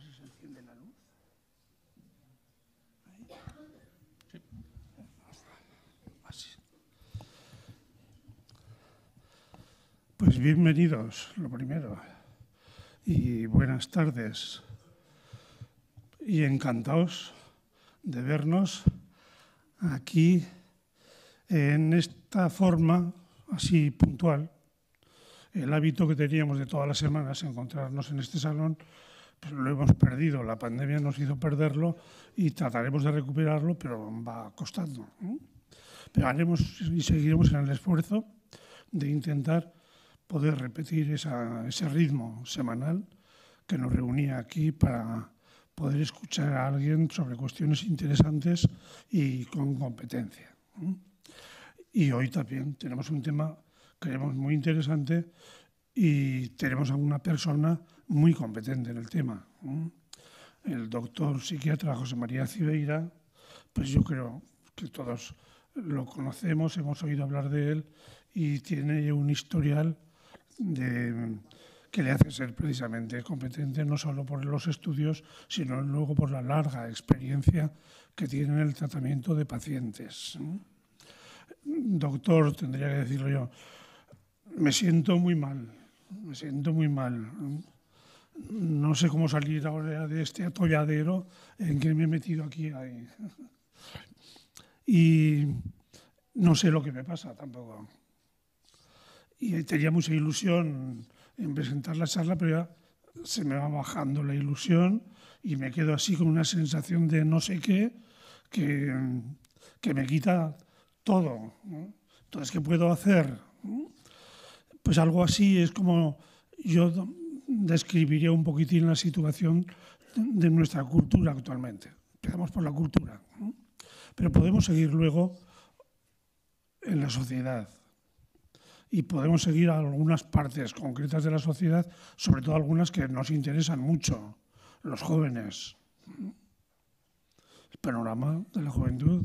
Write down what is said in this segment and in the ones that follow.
la Pues bienvenidos, lo primero, y buenas tardes. Y encantados de vernos aquí en esta forma así puntual. El hábito que teníamos de todas las semanas, encontrarnos en este salón, pues lo hemos perdido, la pandemia nos hizo perderlo y trataremos de recuperarlo, pero va costando. Pero haremos y seguiremos en el esfuerzo de intentar poder repetir ese ritmo semanal que nos reunía aquí para poder escuchar a alguien sobre cuestiones interesantes y con competencia. Y hoy también tenemos un tema, creemos, muy interesante y tenemos a una persona muy competente en el tema. El doctor psiquiatra José María Cibeira, pues yo creo que todos lo conocemos, hemos oído hablar de él y tiene un historial que le hace ser precisamente competente no solo por los estudios, sino luego por la larga experiencia que tiene en el tratamiento de pacientes. Doctor, tendría que decirlo yo, me siento muy mal, me siento muy mal no sé cómo salir ahora de este atolladero en que me he metido aquí. Y no sé lo que me pasa tampoco. Y tenía mucha ilusión en presentar la charla, pero ya se me va bajando la ilusión y me quedo así con una sensación de no sé qué que, que me quita todo. ¿no? Entonces, ¿qué puedo hacer? Pues algo así es como yo describiré un poquitín la situación de nuestra cultura actualmente. Empezamos por la cultura, pero podemos seguir luego en la sociedad y podemos seguir a algunas partes concretas de la sociedad, sobre todo algunas que nos interesan mucho, los jóvenes. El panorama de la juventud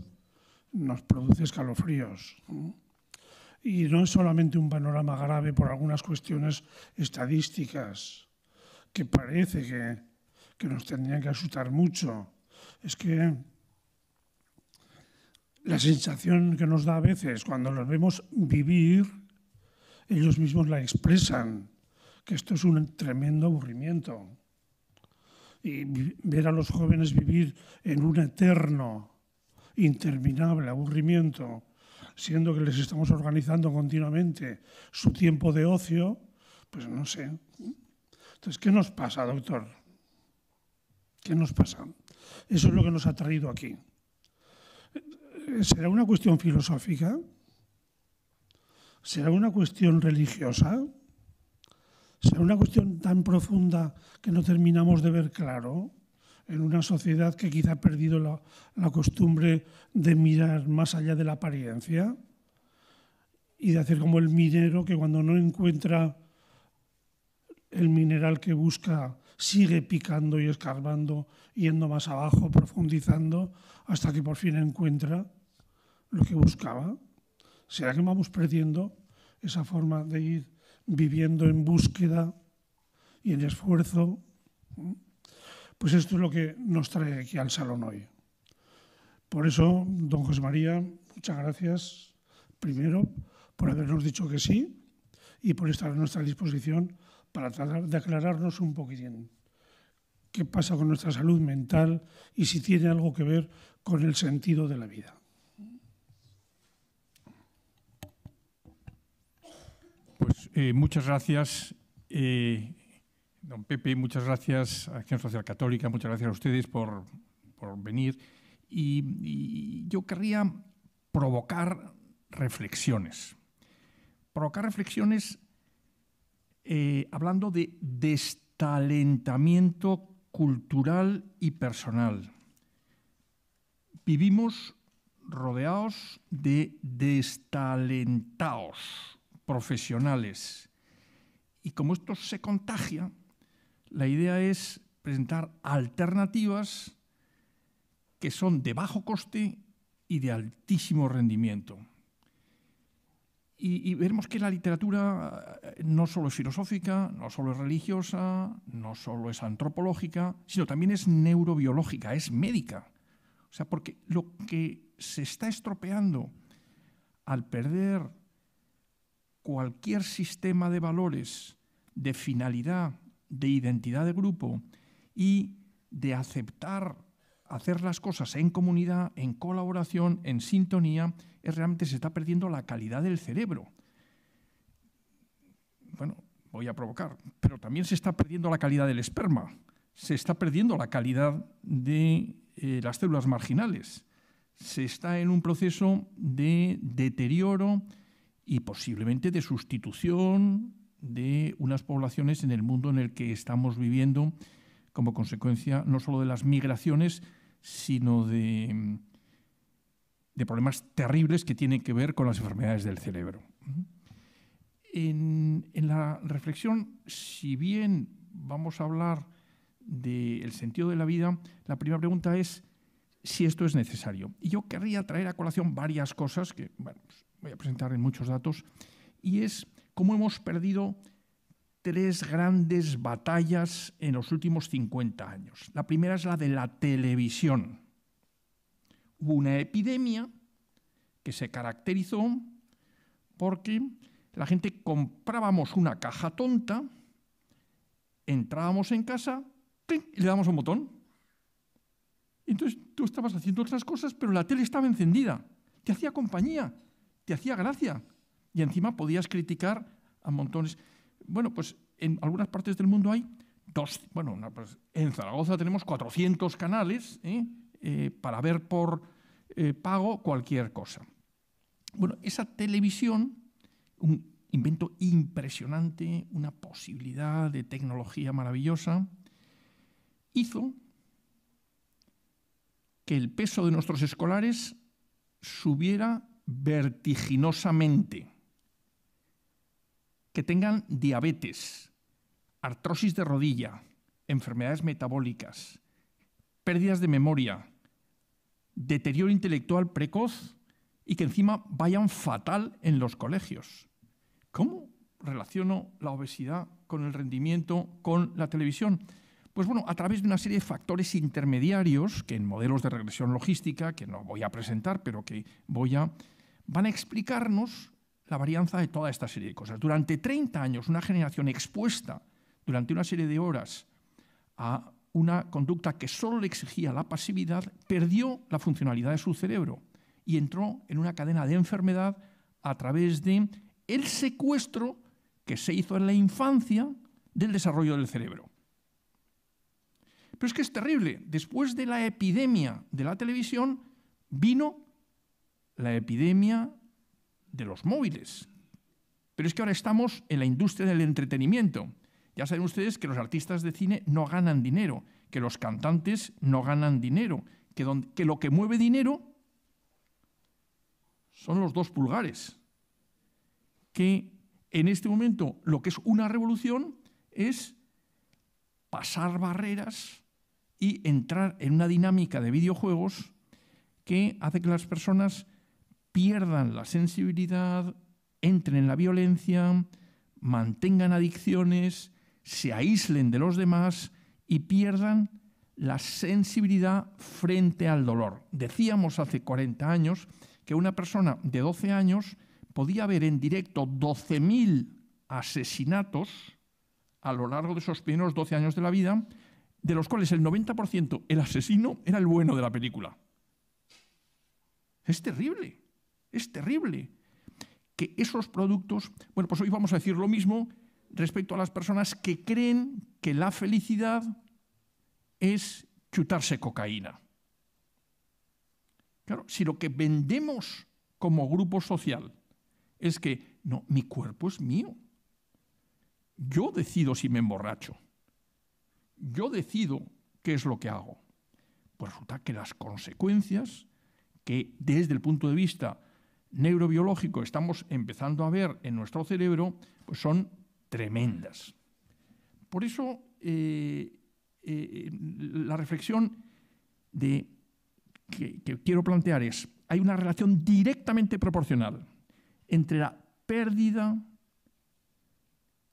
nos produce escalofríos y no es solamente un panorama grave por algunas cuestiones estadísticas que parece que, nos tendrían que asustar mucho. Es que la sensación que nos da a veces cuando los vemos vivir, ellos mismos la expresan, que esto es un tremendo aburrimiento. Y ver a los jóvenes vivir en un eterno, interminable aburrimiento siendo que les estamos organizando continuamente su tiempo de ocio, pues no sé. Entonces, ¿qué nos pasa, doctor? ¿Qué nos pasa? Eso es lo que nos ha traído aquí. ¿Será una cuestión filosófica? ¿Será una cuestión religiosa? ¿Será una cuestión tan profunda que no terminamos de ver claro? en una sociedad que quizá ha perdido la, costumbre de mirar más allá de la apariencia y de hacer como el minero que cuando no encuentra el mineral que busca sigue picando y escarbando, yendo más abajo, profundizando, hasta que por fin encuentra lo que buscaba. ¿Será que vamos perdiendo esa forma de ir viviendo en búsqueda y en esfuerzo? Pues esto es lo que nos trae aquí al salón hoy. Por eso, don José María, muchas gracias primero por habernos dicho que sí y por estar a nuestra disposición para tratar de aclararnos un poquitín qué pasa con nuestra salud mental y si tiene algo que ver con el sentido de la vida. Pues eh, muchas gracias. Eh, Don Pepe, muchas gracias. Acción Social Católica, muchas gracias a ustedes por, por venir. Y, yo querría provocar reflexiones. Provocar reflexiones eh, hablando de destalentamiento cultural y personal. Vivimos rodeados de destalentados profesionales. Y como esto se contagia, la idea es presentar alternativas que son de bajo coste y de altísimo rendimiento. Y, veremos que la literatura eh, no solo es filosófica, no solo es religiosa, no solo es antropológica, sino también es neurobiológica, es médica. O sea, porque lo que se está estropeando al perder cualquier sistema de valores, de finalidad de identidad de grupo y de aceptar hacer las cosas en comunidad, en colaboración, en sintonía, es realmente se está perdiendo la calidad del cerebro. Bueno, voy a provocar, pero también se está perdiendo la calidad del esperma, se está perdiendo la calidad de eh, las células marginales, se está en un proceso de deterioro y posiblemente de sustitución de unas poblaciones en el mundo en el que estamos viviendo como consecuencia no solo de las migraciones, sino de, de problemas terribles que tienen que ver con las enfermedades del cerebro. En, la reflexión, si bien vamos a hablar del sentido de la vida, la primera pregunta es si esto es necesario. Y yo querría traer a colación varias cosas que pues voy a presentar en muchos datos, y es cómo hemos perdido tres grandes batallas en los últimos 50 años. La primera es la de la televisión. Hubo una epidemia que se caracterizó porque la gente comprábamos una caja tonta, entrábamos en casa y le damos un botón. Entonces tú estabas haciendo otras cosas, pero la tele estaba encendida, te hacía compañía, te hacía gracia y encima podías criticar a montones. Bueno, pues en algunas partes del mundo hay dos, bueno, pues en Zaragoza tenemos 400 canales ¿eh? Eh, para ver por eh, pago cualquier cosa. Bueno, esa televisión, un invento impresionante, una posibilidad de tecnología maravillosa, hizo que el peso de nuestros escolares subiera vertiginosamente que tengan diabetes, artrosis de rodilla, enfermedades metabólicas, pérdidas de memoria, deterioro intelectual precoz y que encima vayan fatal en los colegios. ¿Cómo relaciono la obesidad con el rendimiento, con la televisión? Pues bueno, a través de una serie de factores intermediarios que en modelos de regresión logística, que no voy a presentar, pero que voy a, van a explicarnos la varianza de toda esta serie de cosas. Durante 30 años, una generación expuesta durante una serie de horas a una conducta que solo le exigía la pasividad, perdió la funcionalidad de su cerebro y entró en una cadena de enfermedad a través de el secuestro que se hizo en la infancia del desarrollo del cerebro. Pero es que es terrible. Después de la epidemia de la televisión, vino la epidemia de los móviles. Pero es que ahora estamos en la industria del entretenimiento. Ya saben ustedes que los artistas de cine no ganan dinero, que los cantantes no ganan dinero, que, lo que mueve dinero son los dos pulgares. Que en este momento lo que es una revolución es pasar barreras y entrar en una dinámica de videojuegos que hace que las personas pierdan la sensibilidad, entren en la violencia, mantengan adicciones, se aíslen de los demás y pierdan la sensibilidad frente al dolor. Decíamos hace 40 años que una persona de 12 años podía ver en directo 12.000 asesinatos a lo largo de esos primeros 12 años de la vida, de los cuales el 90% el asesino era el bueno de la película. Es terrible. Es terrible que esos productos, bueno, pues hoy vamos a decir lo mismo respecto a las personas que creen que la felicidad es chutarse cocaína. Claro, si lo que vendemos como grupo social es que, no, mi cuerpo es mío. Yo decido si me emborracho. Yo decido qué es lo que hago. Pues resulta que las consecuencias que desde el punto de vista neurobiológico estamos empezando a ver en nuestro cerebro pues son tremendas. Por eso eh, eh, la reflexión que, que quiero plantear es, hay una relación directamente proporcional entre la pérdida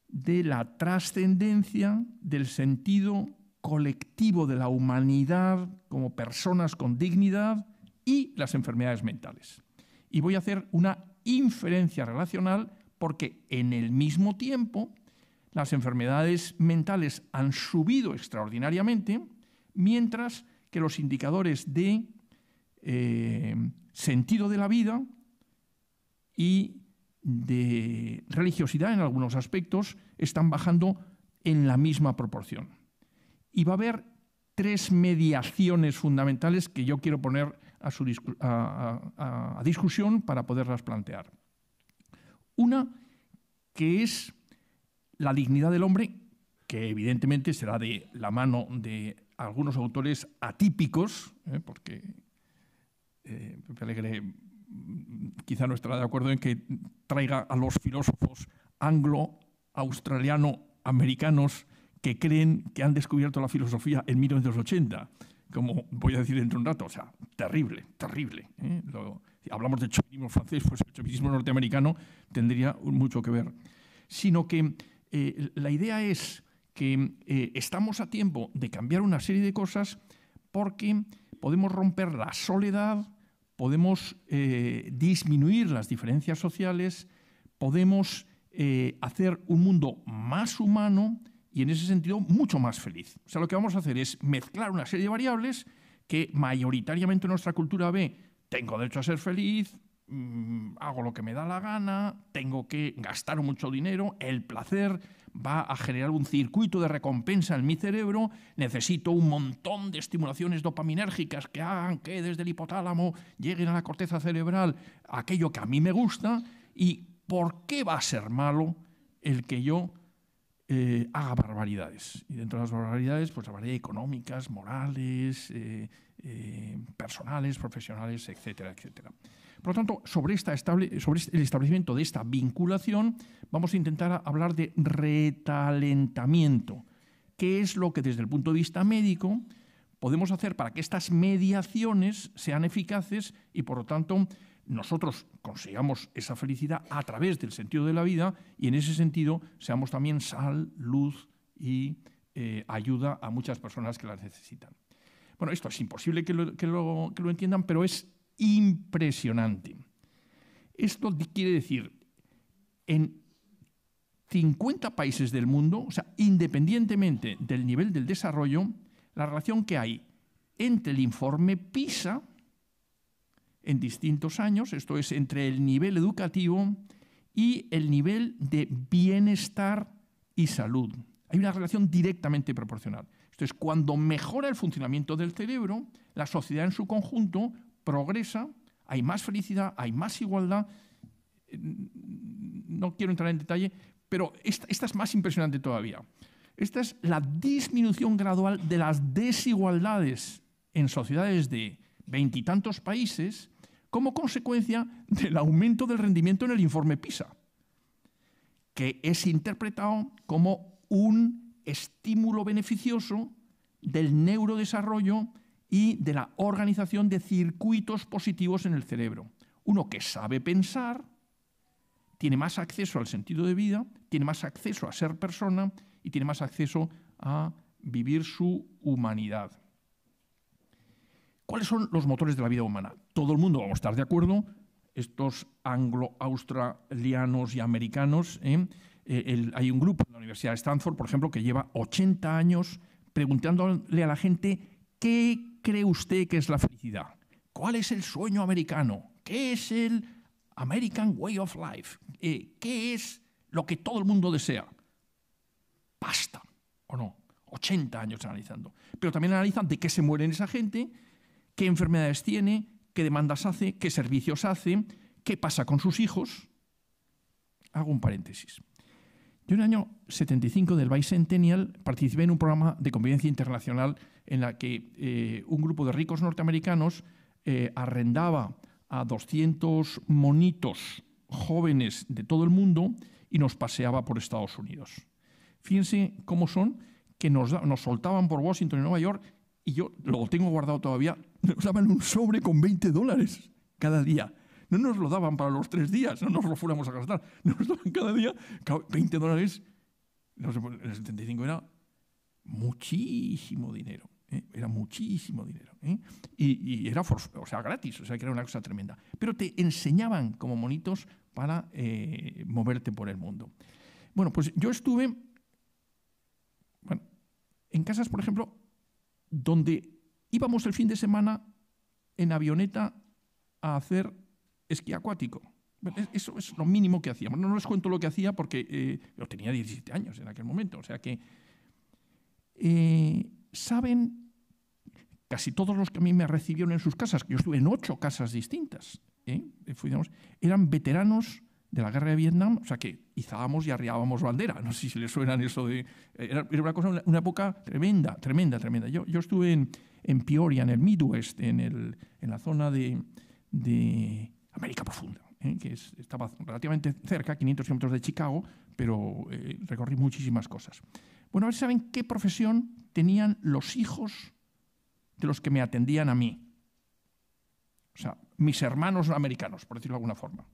de la trascendencia del sentido colectivo de la humanidad como personas con dignidad y las enfermedades mentales y voy a hacer una inferencia relacional porque en el mismo tiempo las enfermedades mentales han subido extraordinariamente, mientras que los indicadores de eh, sentido de la vida y de religiosidad en algunos aspectos están bajando en la misma proporción. Y va a haber tres mediaciones fundamentales que yo quiero poner a, su, discusión para poderlas plantear. Una que es la dignidad del hombre, que evidentemente será de la mano de algunos autores atípicos, ¿eh? porque eh, Pepe Alegre mm, quizá no estará de acuerdo en que traiga a los filósofos anglo, australiano, americanos que creen que han descubierto la filosofía en 1980 como voy a decir dentro de un rato, o sea, terrible, terrible. ¿eh? hablamos de chauvinismo francés, pues el chauvinismo norteamericano tendría mucho que ver. Sino que eh, la idea es que eh, estamos a tiempo de cambiar una serie de cosas porque podemos romper la soledad, podemos disminuir las diferencias sociales, podemos hacer un mundo más humano, y en ese sentido mucho más feliz. O sea, lo que vamos a hacer es mezclar una serie de variables que mayoritariamente nuestra cultura ve, tengo derecho a ser feliz, mm, hago lo que me da la gana, tengo que gastar mucho dinero, el placer va a generar un circuito de recompensa en mi cerebro, necesito un montón de estimulaciones dopaminérgicas que hagan que desde el hipotálamo lleguen a la corteza cerebral aquello que a mí me gusta y ¿por qué va a ser malo el que yo eh, haga barbaridades. Y dentro de las barbaridades, pues barbaridades económicas, morales, eh, eh, personales, profesionales, etcétera, etcétera. Por lo tanto, sobre, esta sobre este, el establecimiento de esta vinculación, vamos a intentar hablar de retalentamiento, ¿Qué es lo que desde el punto de vista médico podemos hacer para que estas mediaciones sean eficaces y, por lo tanto, nosotros consigamos esa felicidad a través del sentido de la vida y en ese sentido seamos también sal, luz y eh, ayuda a muchas personas que las necesitan. Bueno, esto es imposible que lo, que lo entiendan, pero es impresionante. Esto quiere decir, en 50 países del mundo, o sea, independientemente del nivel del desarrollo, la relación que hay entre el informe PISA en distintos años, esto es entre el nivel educativo y el nivel de bienestar y salud. Hay una relación directamente proporcional. Esto es, cuando mejora el funcionamiento del cerebro, la sociedad en su conjunto progresa, hay más felicidad, hay más igualdad. No quiero entrar en detalle, pero esta, es más impresionante todavía. Esta es la disminución gradual de las desigualdades en sociedades de veintitantos países como consecuencia del aumento del rendimiento en el informe PISA, que es interpretado como un estímulo beneficioso del neurodesarrollo y de la organización de circuitos positivos en el cerebro. Uno que sabe pensar tiene más acceso al sentido de vida, tiene más acceso a ser persona y tiene más acceso a vivir su humanidad. ¿Cuáles son los motores de la vida humana? todo el mundo vamos a estar de acuerdo, estos anglo-australianos y americanos, ¿eh? Eh, hay un grupo en la Universidad de Stanford, por ejemplo, que lleva 80 años preguntándole a la gente, ¿qué cree usted que es la felicidad? ¿Cuál es el sueño americano? ¿Qué es el American Way of Life? Eh, ¿Qué es lo que todo el mundo desea? Pasta, ¿o no? 80 años analizando. Pero también analizan de qué se mueren esa gente, qué enfermedades tiene, qué demandas hace, qué servicios hace, qué pasa con sus hijos. Hago un paréntesis. Yo en el año 75 del Bicentennial participé en un programa de convivencia internacional en la que eh, un grupo de ricos norteamericanos eh, arrendaba a 200 monitos jóvenes de todo el mundo y nos paseaba por Estados Unidos. Fíjense cómo son que nos soltaban por Washington y Nueva York y yo lo tengo guardado todavía, nos daban un sobre con 20 dólares cada día. No nos lo daban para los tres días, no nos lo fuéramos a gastar. Nos daban cada día 20 dólares. En el 75 era muchísimo dinero. ¿eh? Era muchísimo dinero. ¿eh? Y, era o sea, gratis, o sea, que era una cosa tremenda. Pero te enseñaban como monitos para eh, moverte por el mundo. Bueno, pues yo estuve en casas, por ejemplo, donde íbamos el fin de semana en avioneta a hacer esquí acuático. Eso es lo mínimo que hacíamos. No les cuento lo que hacía porque eh, yo tenía 17 años en aquel momento. O sea que eh, saben casi todos los que a mí me recibieron en sus casas, que yo estuve en ocho casas distintas, ¿eh? eran veteranos de la guerra de Vietnam, o sea que izábamos y arriábamos bandera, no sé si les suenan eso de... Era, una cosa, época tremenda, tremenda, tremenda. Yo, yo estuve en, Peoria, en el Midwest, en, la zona de, América Profunda, ¿eh? que estaba relativamente cerca, 500 kilómetros de Chicago, pero eh, recorrí muchísimas cosas. Bueno, a ver si saben qué profesión tenían los hijos de los que me atendían a mí. O sea, mis hermanos americanos, por decirlo de alguna forma.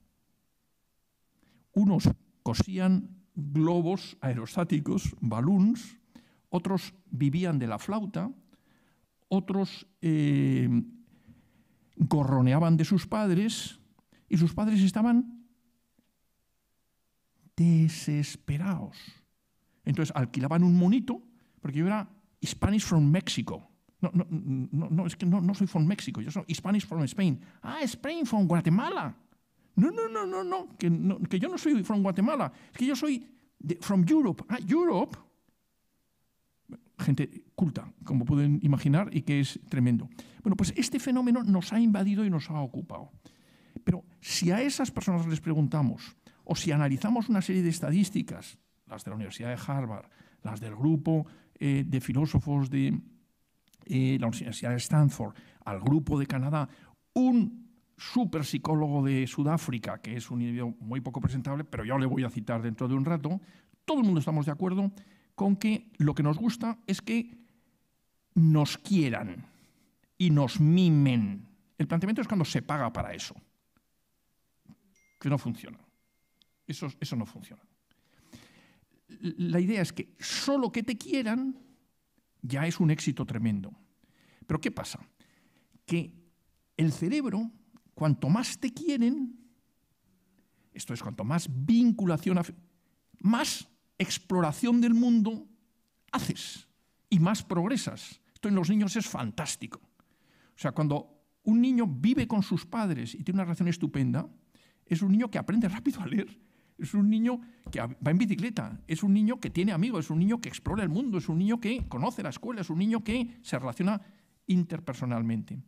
Unos cosían globos aerostáticos, balloons, otros vivían de la flauta, otros eh, gorroneaban de sus padres y sus padres estaban desesperados. Entonces alquilaban un monito, porque yo era Spanish from Mexico. No, no, no, es que no, soy from Mexico, yo soy Spanish from Spain. Ah, Spain from Guatemala. No, no, no, no, no que, yo no soy from Guatemala, es que yo soy from Europe. Ah, Europe. Gente culta, como pueden imaginar, y que es tremendo. Bueno, pues este fenómeno nos ha invadido y nos ha ocupado. Pero si a esas personas les preguntamos, o si analizamos una serie de estadísticas, las de la Universidad de Harvard, las del grupo eh, de filósofos de eh, la Universidad de Stanford, al grupo de Canadá, un super psicólogo de Sudáfrica, que es un individuo muy poco presentable, pero ya le voy a citar dentro de un rato, todo el mundo estamos de acuerdo con que lo que nos gusta es que nos quieran y nos mimen. El planteamiento es cuando se paga para eso, que no funciona. Eso, eso no funciona. La idea es que solo que te quieran ya es un éxito tremendo. Pero ¿qué pasa? Que el cerebro cuanto más te quieren, esto es, cuanto más vinculación, más exploración del mundo haces y más progresas. Esto en los niños es fantástico. O sea, cuando un niño vive con sus padres y tiene una relación estupenda, es un niño que aprende rápido a leer, es un niño que va en bicicleta, es un niño que tiene amigos, es un niño que explora el mundo, es un niño que conoce la escuela, es un niño que se relaciona interpersonalmente.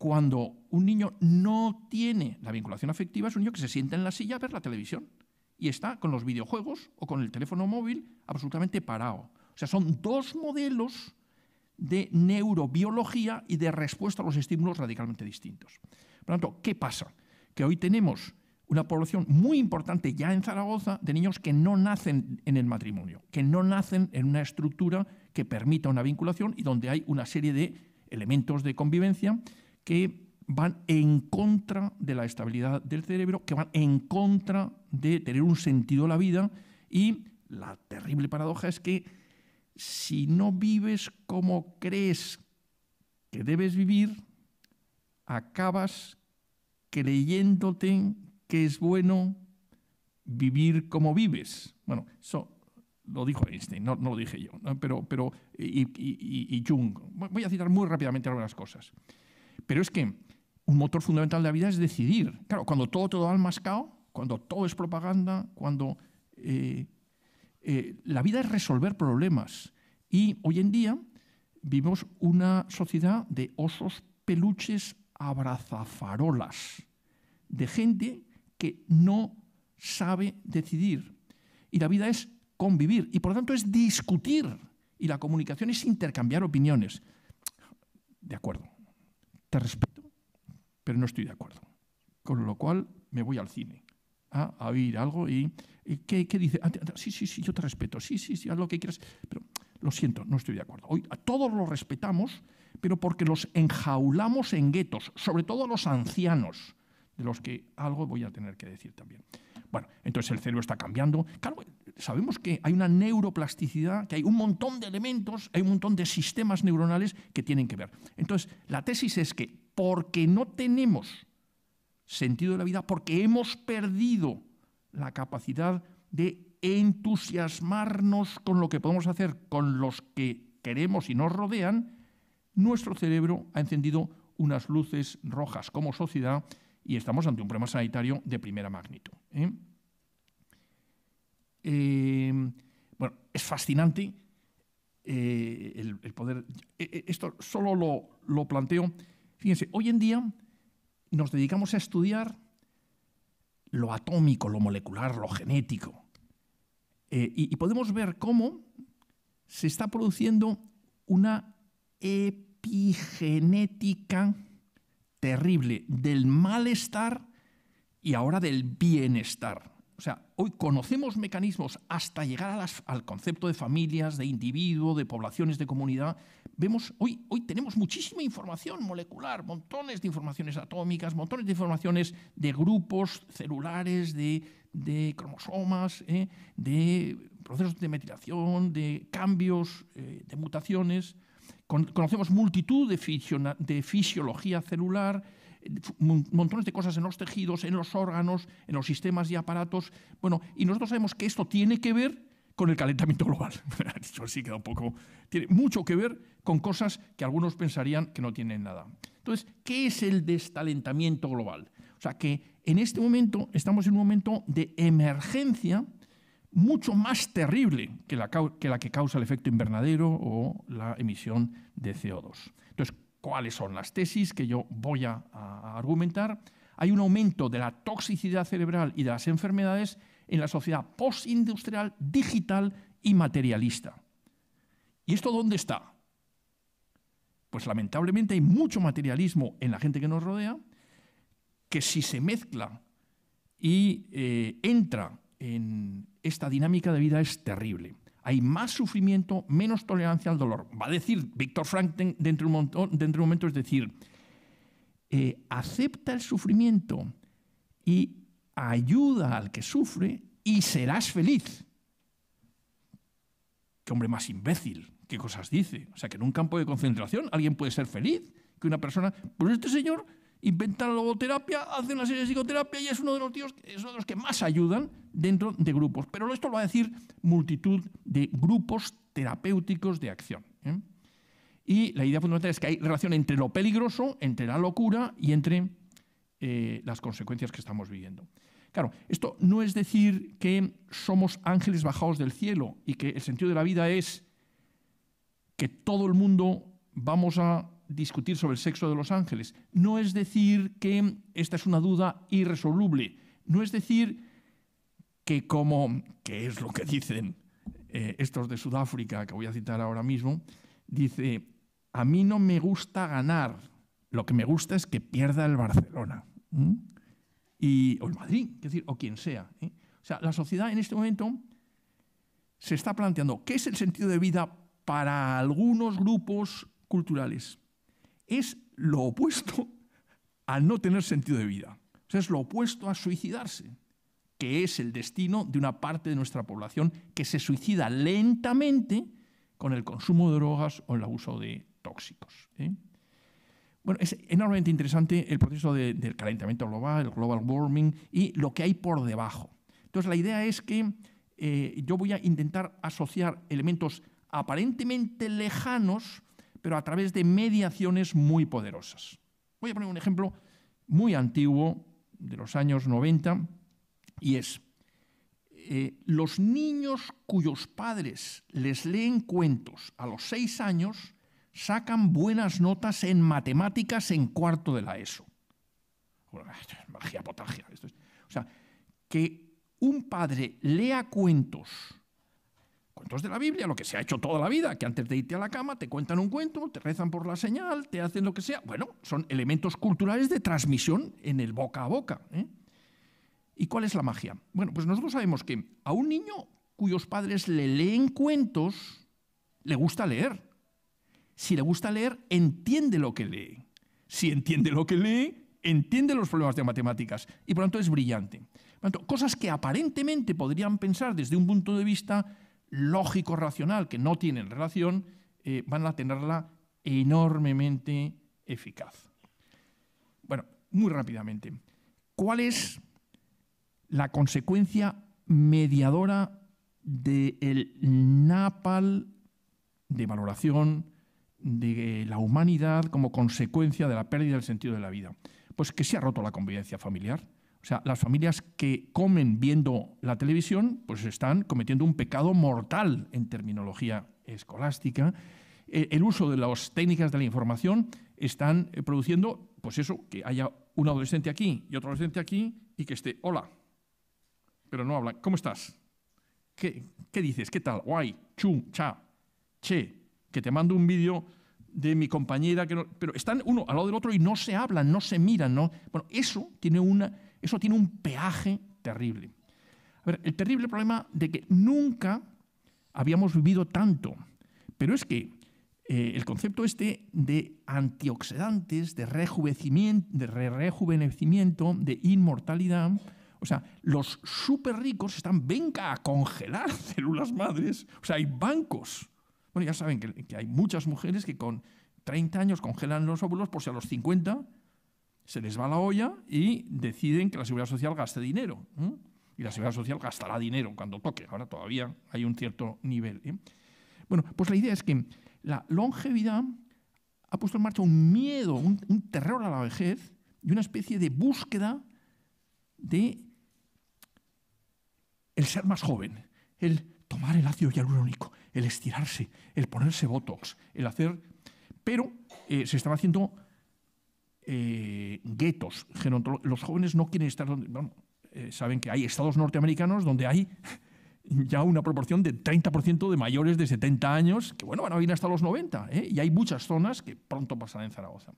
Cuando un niño no tiene la vinculación afectiva, es un niño que se sienta en la silla a ver la televisión y está con los videojuegos o con el teléfono móvil absolutamente parado. O sea, son dos modelos de neurobiología y de respuesta a los estímulos radicalmente distintos. Por lo tanto, ¿qué pasa? Que hoy tenemos una población muy importante ya en Zaragoza de niños que no nacen en el matrimonio, que no nacen en una estructura que permita una vinculación y donde hay una serie de elementos de convivencia que van en contra de la estabilidad del cerebro, que van en contra de tener un sentido a la vida y la terrible paradoja es que si no vives como crees que debes vivir, acabas creyéndote que es bueno vivir como vives. Bueno, eso lo dijo Einstein, no, lo dije yo, pero, pero y Jung. Voy a citar muy rápidamente algunas cosas. Pero es que un motor fundamental de la vida es decidir. Claro, cuando todo todo va más cuando todo es propaganda, cuando... Eh, eh, la vida es resolver problemas. Y hoy en día vivimos una sociedad de osos peluches abrazafarolas, de gente que no sabe decidir. Y la vida es convivir y por lo tanto es discutir. Y la comunicación es intercambiar opiniones. De acuerdo, te respeto, pero no estoy de acuerdo. Con lo cual me voy al cine a, a oír algo y, ¿qué, dice? Ah, sí, sí, sí, yo te respeto, sí, sí, sí, haz lo que quieras, pero lo siento, no estoy de acuerdo. Hoy a todos los respetamos, pero porque los enjaulamos en guetos, sobre todo los ancianos, de los que algo voy a tener que decir también. Bueno, entonces el cerebro está cambiando. Claro, sabemos que hay una neuroplasticidad, que hay un montón de elementos, hay un montón de sistemas neuronales que tienen que ver. Entonces, la tesis es que porque no tenemos sentido de la vida, porque hemos perdido la capacidad de entusiasmarnos con lo que podemos hacer, con los que queremos y nos rodean, nuestro cerebro ha encendido unas luces rojas como sociedad y estamos ante un problema sanitario de primera magnitud. ¿eh? Eh, bueno, es fascinante eh, el, poder. Eh, esto solo lo, planteo. Fíjense, hoy en día nos dedicamos a estudiar lo atómico, lo molecular, lo genético. y, podemos ver cómo se está produciendo una epigenética terrible del malestar y ahora del bienestar. O sea, hoy conocemos mecanismos hasta llegar al concepto de familias, de individuo, de poblaciones, de comunidad. Vemos, hoy, tenemos muchísima información molecular, montones de informaciones atómicas, montones de informaciones de grupos celulares, de, cromosomas, ¿eh? de procesos de metilación, de cambios, eh, de mutaciones. conocemos multitud de fisiología celular montones de cosas en los tejidos, en los órganos, en los sistemas y aparatos. Bueno, y nosotros sabemos que esto tiene que ver con el calentamiento global. dicho sí queda un poco. Tiene mucho que ver con cosas que algunos pensarían que no tienen nada. Entonces, ¿qué es el destalentamiento global? O sea, que en este momento estamos en un momento de emergencia mucho más terrible que la que, la que causa el efecto invernadero o la emisión de CO2. Entonces, cuáles son las tesis que yo voy a, argumentar, hay un aumento de la toxicidad cerebral y de las enfermedades en la sociedad postindustrial, digital y materialista. ¿Y esto dónde está? Pues lamentablemente hay mucho materialismo en la gente que nos rodea, que si se mezcla y eh, entra en esta dinámica de vida es terrible hay más sufrimiento, menos tolerancia al dolor. Va a decir Víctor Frank dentro de un, montón, momento, es decir, eh, acepta el sufrimiento y ayuda al que sufre y serás feliz. Qué hombre más imbécil, qué cosas dice. O sea, que en un campo de concentración alguien puede ser feliz, que una persona... Pues este señor inventan la logoterapia, hace una serie de psicoterapia y es uno de los tíos, los que más ayudan dentro de grupos. Pero esto lo va a decir multitud de grupos terapéuticos de acción. ¿eh? Y la idea fundamental es que hay relación entre lo peligroso, entre la locura y entre eh, las consecuencias que estamos viviendo. Claro, esto no es decir que somos ángeles bajados del cielo y que el sentido de la vida es que todo el mundo vamos a discutir sobre el sexo de los ángeles. No es decir que esta es una duda irresoluble. No es decir que como, que es lo que dicen eh, estos de Sudáfrica, que voy a citar ahora mismo, dice, a mí no me gusta ganar, lo que me gusta es que pierda el Barcelona. Y, o el Madrid, es decir, o quien sea. ¿eh? O sea, la sociedad en este momento se está planteando qué es el sentido de vida para algunos grupos culturales es lo opuesto a no tener sentido de vida. es lo opuesto a suicidarse, que es el destino de una parte de nuestra población que se suicida lentamente con el consumo de drogas o el abuso de tóxicos. ¿eh? Bueno, es enormemente interesante el proceso del calentamiento global, el global warming y lo que hay por debajo. Entonces, la idea es que eh, yo voy a intentar asociar elementos aparentemente lejanos pero a través de mediaciones muy poderosas. Voy a poner un ejemplo muy antiguo de los años 90 y es eh, los niños cuyos padres les leen cuentos a los seis años sacan buenas notas en matemáticas en cuarto de la ESO. Magia potagia. O sea, que un padre lea cuentos cuentos de la Biblia, lo que se ha hecho toda la vida, que antes de irte a la cama te cuentan un cuento, te rezan por la señal, te hacen lo que sea. Bueno, son elementos culturales de transmisión en el boca a boca. ¿eh? ¿Y cuál es la magia? Bueno, pues nosotros sabemos que a un niño cuyos padres le leen cuentos, le gusta leer. Si le gusta leer, entiende lo que lee. Si entiende lo que lee, entiende los problemas de matemáticas y por lo tanto es brillante. Por cosas que aparentemente podrían pensar desde un punto de vista lógico-racional que no tienen relación, eh, van a tenerla enormemente eficaz. Bueno, muy rápidamente, ¿cuál es la consecuencia mediadora del NAPAL de valoración de la humanidad como consecuencia de la pérdida del sentido de la vida? Pues que se ha roto la convivencia familiar, o sea, las familias que comen viendo la televisión, pues están cometiendo un pecado mortal en terminología escolástica. Eh, el uso de las técnicas de la información están eh, produciendo, pues eso, que haya un adolescente aquí y otro adolescente aquí y que esté, hola, pero no habla, ¿cómo estás? ¿Qué, dices? ¿Qué tal? Guay, chu, cha, che, que te mando un vídeo de mi compañera, que pero están uno al lado del otro y no se hablan, no se miran, ¿no? Bueno, eso tiene una eso tiene un peaje terrible. A ver, el terrible problema de que nunca habíamos vivido tanto. Pero es que eh, el concepto este de antioxidantes, de rejuvenecimiento, de, inmortalidad, o sea, los súper ricos están, venga a congelar células madres. O sea, hay bancos. Bueno, ya saben que, que hay muchas mujeres que con 30 años congelan los óvulos por si a los 50 se les va la olla y deciden que la seguridad social gaste dinero. Y la seguridad social gastará dinero cuando toque. Ahora todavía hay un cierto nivel. ¿eh? Bueno, pues la idea es que la longevidad ha puesto en marcha un miedo, un, terror a la vejez y una especie de búsqueda de el ser más joven, el tomar el ácido hialurónico, el estirarse, el ponerse botox, el hacer... Pero eh, se estaba haciendo eh, guetos Los jóvenes no quieren estar donde... Eh, saben que hay estados norteamericanos donde hay ya una proporción de 30% de mayores de 70 años, que bueno, van a venir hasta los 90, ¿eh? y hay muchas zonas que pronto pasarán en Zaragoza,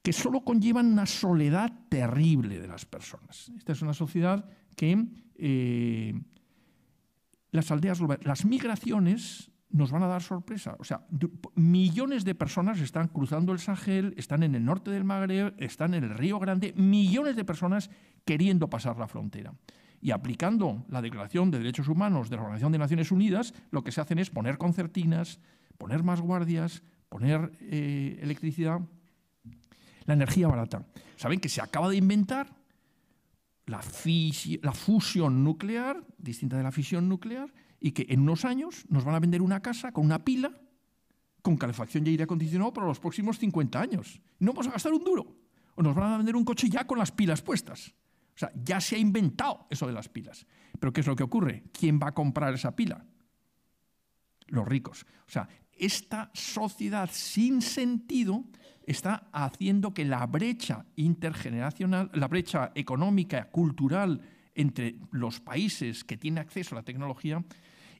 que solo conllevan una soledad terrible de las personas. Esta es una sociedad que eh, las aldeas, las migraciones nos van a dar sorpresa. O sea, millones de personas están cruzando el Sahel, están en el norte del Magreb, están en el Río Grande, millones de personas queriendo pasar la frontera. Y aplicando la Declaración de Derechos Humanos de la Organización de Naciones Unidas, lo que se hacen es poner concertinas, poner más guardias, poner eh, electricidad, la energía barata. Saben que se acaba de inventar la fusión nuclear, distinta de la fisión nuclear, y que en unos años nos van a vender una casa con una pila, con calefacción y aire acondicionado para los próximos 50 años. No vamos a gastar un duro. O nos van a vender un coche ya con las pilas puestas. O sea, ya se ha inventado eso de las pilas. Pero ¿qué es lo que ocurre? ¿Quién va a comprar esa pila? Los ricos. O sea, esta sociedad sin sentido está haciendo que la brecha intergeneracional, la brecha económica, cultural entre los países que tienen acceso a la tecnología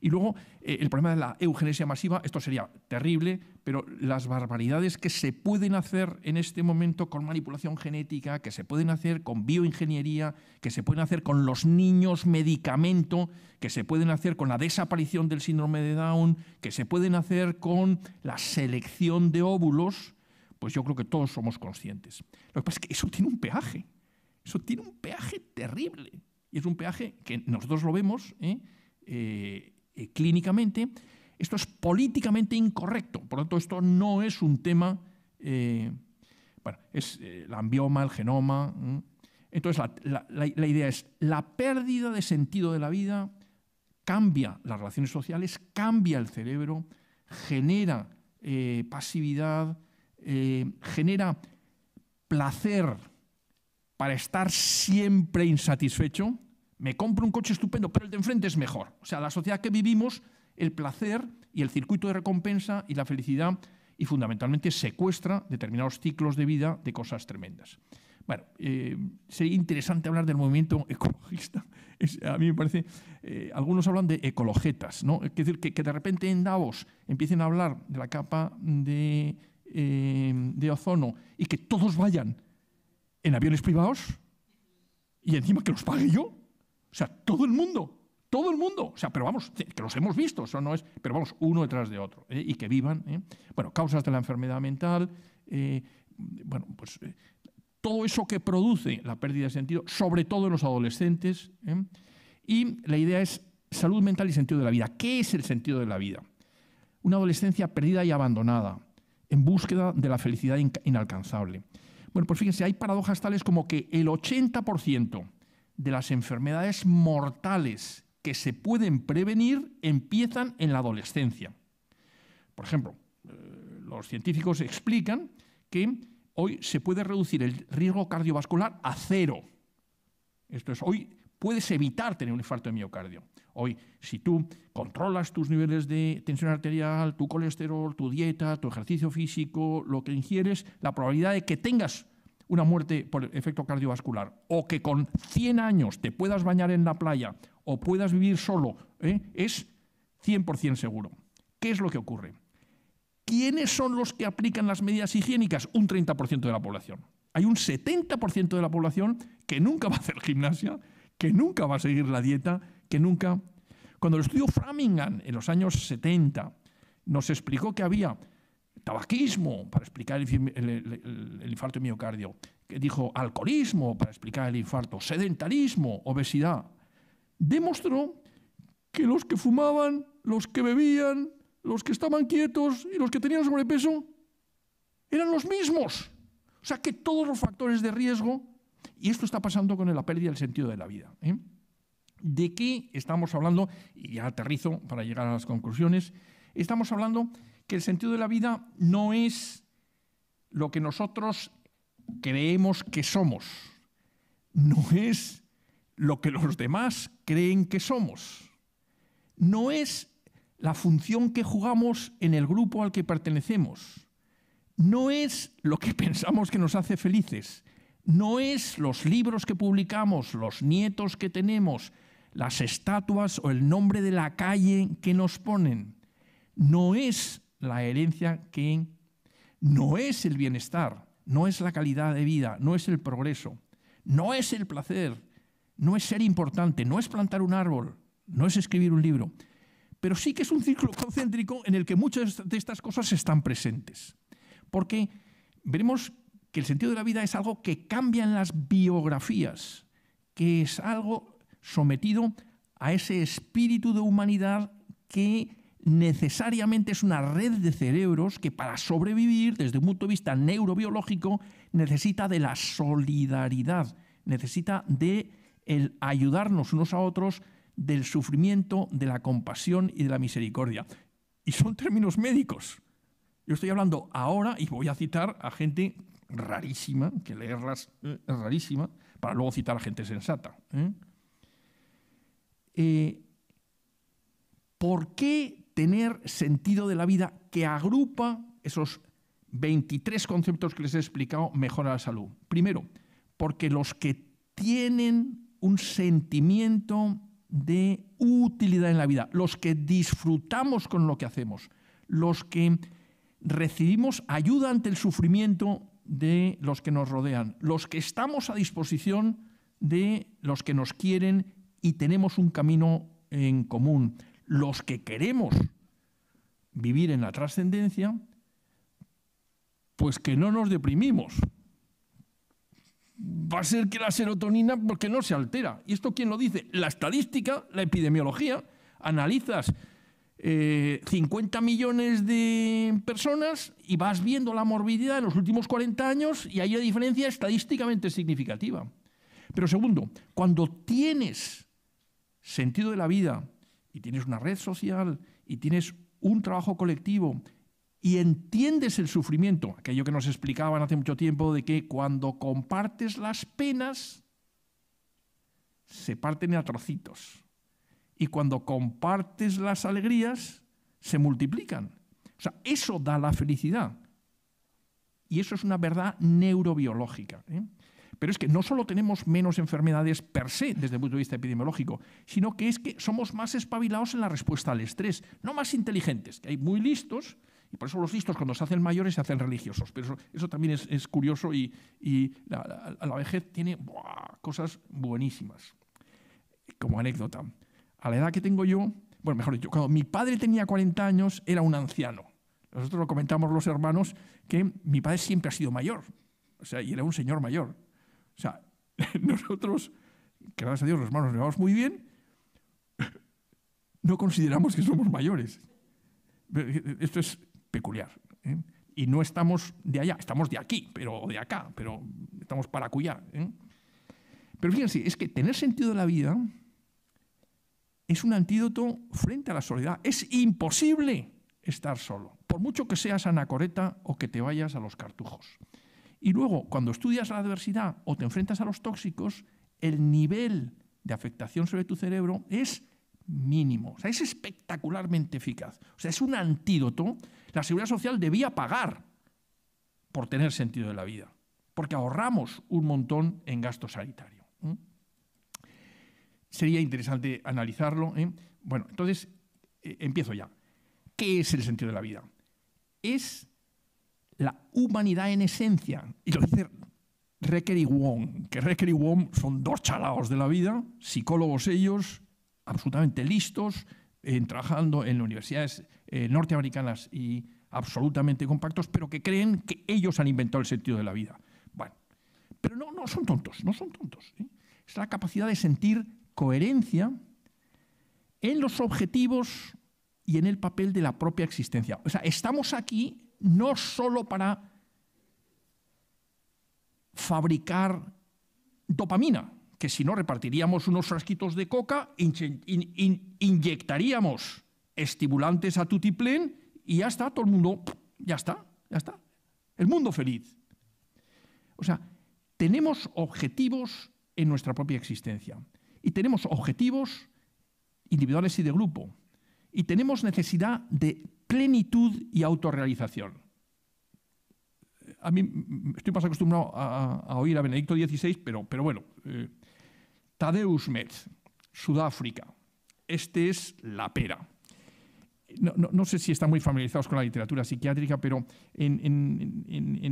y luego eh, el problema de la eugenesia masiva, esto sería terrible, pero las barbaridades que se pueden hacer en este momento con manipulación genética, que se pueden hacer con bioingeniería, que se pueden hacer con los niños medicamento, que se pueden hacer con la desaparición del síndrome de Down, que se pueden hacer con la selección de óvulos, pues yo creo que todos somos conscientes. Lo que pasa es que eso tiene un peaje, eso tiene un peaje terrible. Y es un peaje que nosotros lo vemos. ¿eh? eh eh, clínicamente, esto es políticamente incorrecto. Por lo tanto, esto no es un tema, eh, bueno, es eh, la ambioma, el genoma. Entonces, la, idea es, la pérdida de sentido de la vida cambia las relaciones sociales, cambia el cerebro, genera pasividad, genera placer para estar siempre insatisfecho, me compro un coche estupendo, pero el de enfrente es mejor. O sea, la sociedad que vivimos, el placer y el circuito de recompensa y la felicidad y fundamentalmente secuestra determinados ciclos de vida de cosas tremendas. Bueno, eh, sería interesante hablar del movimiento ecologista. a mí me parece, eh, algunos hablan de ecologetas, ¿no? Es decir, que, de repente en Davos empiecen a hablar de la capa eh, de ozono y que todos vayan en aviones privados y encima que los pague yo. O sea, todo el mundo. Todo el mundo, o sea, pero vamos, que los hemos visto, eso no es, pero vamos, uno detrás de otro, ¿eh? y que vivan. ¿eh? Bueno, causas de la enfermedad mental, eh, bueno, pues todo eso que produce la pérdida de sentido, sobre todo en los adolescentes. Y la idea es salud mental y sentido de la vida. ¿Qué es el sentido de la vida? Una adolescencia perdida y abandonada, en búsqueda de la felicidad inalcanzable. Bueno, pues fíjense, hay paradojas tales como que el 80% de las enfermedades mortales que se pueden prevenir empiezan en la adolescencia. Por ejemplo, eh, los científicos explican que hoy se puede reducir el riesgo cardiovascular a cero. Esto es, hoy puedes evitar tener un infarto de miocardio. Hoy, si tú controlas tus niveles de tensión arterial, tu colesterol, tu dieta, tu ejercicio físico, lo que ingieres, la probabilidad de que tengas una muerte por efecto cardiovascular, o que con 100 años te puedas bañar en la playa o puedas vivir solo, ¿eh? es 100% seguro. ¿Qué es lo que ocurre? ¿Quiénes son los que aplican las medidas higiénicas? Un 30% de la población. Hay un 70% de la población que nunca va a hacer gimnasia, que nunca va a seguir la dieta, que nunca... Cuando el estudio Framingham en los años 70 nos explicó que había tabaquismo para explicar el, infarto de miocardio, que dijo alcoholismo para explicar el infarto, sedentarismo, obesidad, demostró que los que fumaban, los que bebían, los que estaban quietos y los que tenían sobrepeso eran los mismos. O sea que todos los factores de riesgo, y esto está pasando con la pérdida del sentido de la vida. ¿eh? ¿De qué estamos hablando? Y ya aterrizo para llegar a las conclusiones. Estamos hablando que el sentido de la vida no es lo que nosotros creemos que somos, no es lo que los demás creen que somos, no es la función que jugamos en el grupo al que pertenecemos, no es lo que pensamos que nos hace felices, no es los libros que publicamos, los nietos que tenemos, las estatuas o el nombre de la calle que nos ponen, no es la herencia que no es el bienestar, no es la calidad de vida, no es el progreso, no es el placer, no es ser importante, no es plantar un árbol, no es escribir un libro, pero sí que es un círculo concéntrico en el que muchas de estas cosas están presentes. Porque veremos que el sentido de la vida es algo que cambia en las biografías, que es algo sometido a ese espíritu de humanidad que necesariamente es una red de cerebros que para sobrevivir desde un punto de vista neurobiológico necesita de la solidaridad, necesita de el ayudarnos unos a otros, del sufrimiento, de la compasión y de la misericordia. Y son términos médicos. Yo estoy hablando ahora y voy a citar a gente rarísima, que leerlas eh, es rarísima, para luego citar a gente sensata. ¿eh? Eh, por qué tener sentido de la vida que agrupa esos 23 conceptos que les he explicado, mejora la salud. Primero, porque los que tienen un sentimiento de utilidad en la vida, los que disfrutamos con lo que hacemos, los que recibimos ayuda ante el sufrimiento de los que nos rodean, los que estamos a disposición de los que nos quieren y tenemos un camino en común, los que queremos vivir en la trascendencia, pues que no nos deprimimos. Va a ser que la serotonina, porque pues, no se altera. ¿Y esto quién lo dice? La estadística, la epidemiología, analizas 50 eh, millones de personas y vas viendo la morbididad en los últimos 40 años y hay una diferencia estadísticamente significativa. Pero segundo, cuando tienes sentido de la vida, y tienes una red social y tienes un trabajo colectivo y entiendes el sufrimiento, aquello que nos explicaban hace mucho tiempo de que cuando compartes las penas, se parten a trocitos. Y cuando compartes las alegrías, se multiplican. O sea, eso da la felicidad. Y eso es una verdad neurobiológica. ¿eh? Pero es que no solo tenemos menos enfermedades per se desde el punto de vista epidemiológico, sino que es que somos más espabilados en la respuesta al estrés, no más inteligentes, que hay muy listos, y por eso los listos cuando se hacen mayores se hacen religiosos. Pero eso, también es, curioso y, la, vejez tiene cosas buenísimas. Como anécdota, a la edad que tengo yo, bueno, mejor dicho, cuando mi padre tenía 40 años era un anciano. Nosotros lo comentamos los hermanos que mi padre siempre ha sido mayor, o sea, y era un señor mayor. O sea, nosotros, que gracias a Dios los hermanos nos llevamos muy bien, no consideramos que somos mayores. Esto es peculiar. ¿eh? Y no estamos de allá, estamos de aquí, pero de acá, pero estamos para cuya. ¿eh? Pero fíjense, es que tener sentido de la vida es un antídoto frente a la soledad. Es imposible estar solo, por mucho que seas anacoreta o que te vayas a los cartujos. Y luego, cuando estudias la adversidad o te enfrentas a los tóxicos, el nivel de afectación sobre tu cerebro es mínimo. O sea, es espectacularmente eficaz. O sea, es un antídoto. La seguridad social debía pagar por tener sentido de la vida, porque ahorramos un montón en gasto sanitario. Sería interesante analizarlo. ¿eh? Bueno, entonces eh, empiezo ya. ¿Qué es el sentido de la vida? Es la humanidad en esencia. Y lo dice Recker y Wong, que Recker y Wong son dos chalaos de la vida, psicólogos ellos, absolutamente listos, eh, trabajando en universidades eh, norteamericanas y absolutamente compactos, pero que creen que ellos han inventado el sentido de la vida. Bueno, pero no, no son tontos, no son tontos. ¿eh? Es la capacidad de sentir coherencia en los objetivos y en el papel de la propia existencia. O sea, estamos aquí no solo para fabricar dopamina, que si no repartiríamos unos frasquitos de coca, inyectaríamos estimulantes a tutiplén y ya está, todo el mundo, ya está, ya está. El mundo feliz. O sea, tenemos objetivos en nuestra propia existencia y tenemos objetivos individuales y de grupo y tenemos necesidad de plenitud y autorrealización. A mí estoy más acostumbrado a, oír a Benedicto XVI, pero, pero bueno. Eh, Tadeusz Metz, Sudáfrica. Este es la pera. No, no, no, sé si están muy familiarizados con la literatura psiquiátrica, pero en,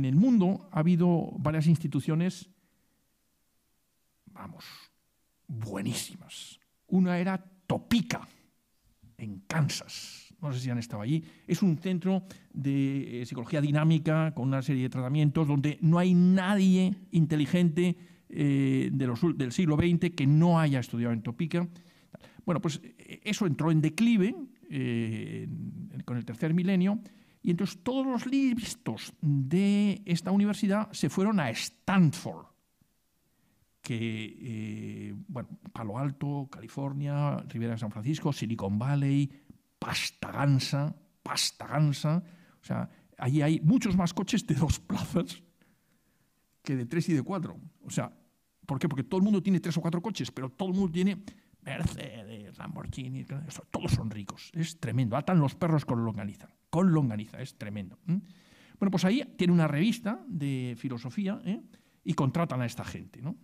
el mundo ha habido varias instituciones, vamos, buenísimas. Una era Topica en Kansas no sé si han estado allí, es un centro de eh, psicología dinámica con una serie de tratamientos donde no hay nadie inteligente eh, del siglo XX que no haya estudiado en Topica. Bueno, pues eh, eso entró en declive con el tercer milenio y entonces todos los listos de esta universidad se fueron a Stanford que, bueno, Palo Alto, California, Rivera de San Francisco, Silicon Valley, pasta gansa, pasta gansa. O sea, allí hay muchos más coches de dos plazas que de tres y de cuatro. O sea, ¿por qué? Porque todo el mundo tiene tres o cuatro coches, pero todo el mundo tiene Mercedes, Lamborghini, todos son ricos. Es tremendo. Atan los perros con longaniza. Con longaniza, es tremendo. Bueno, pues ahí tiene una revista de filosofía ¿eh? y contratan a esta gente. ¿no?